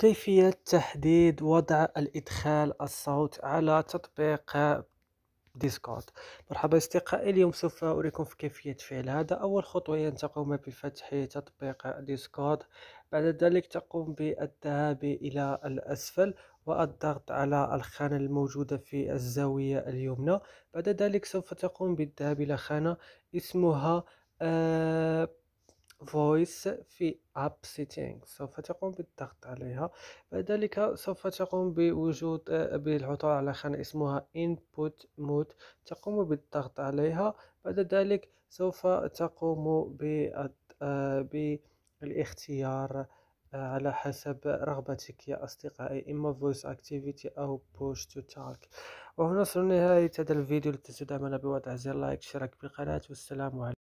كيفية تحديد وضع الإدخال الصوت على تطبيق ديسكورد مرحبا أصدقائي اليوم سوف أريكم في كيفية فعل هذا أول خطوة هي أن تقوم بفتح تطبيق ديسكورد بعد ذلك تقوم بالذهاب إلى الأسفل والضغط على الخانة الموجودة في الزاوية اليمنى بعد ذلك سوف تقوم بالذهاب إلى خانة اسمها آه فويس في اب سيتينغ سوف تقوم بالضغط عليها بعد ذلك سوف تقوم بوجود بالعثور على خانة اسمها input mode تقوم بالضغط عليها بعد ذلك سوف تقوم بالاختيار على حسب رغبتك يا أصدقائي إما voice activity أو push to talk وهنا وصلنا لنهاية هذا الفيديو لتزيد عملنا بوضع زر لايك اشتراك بالقناة والسلام عليكم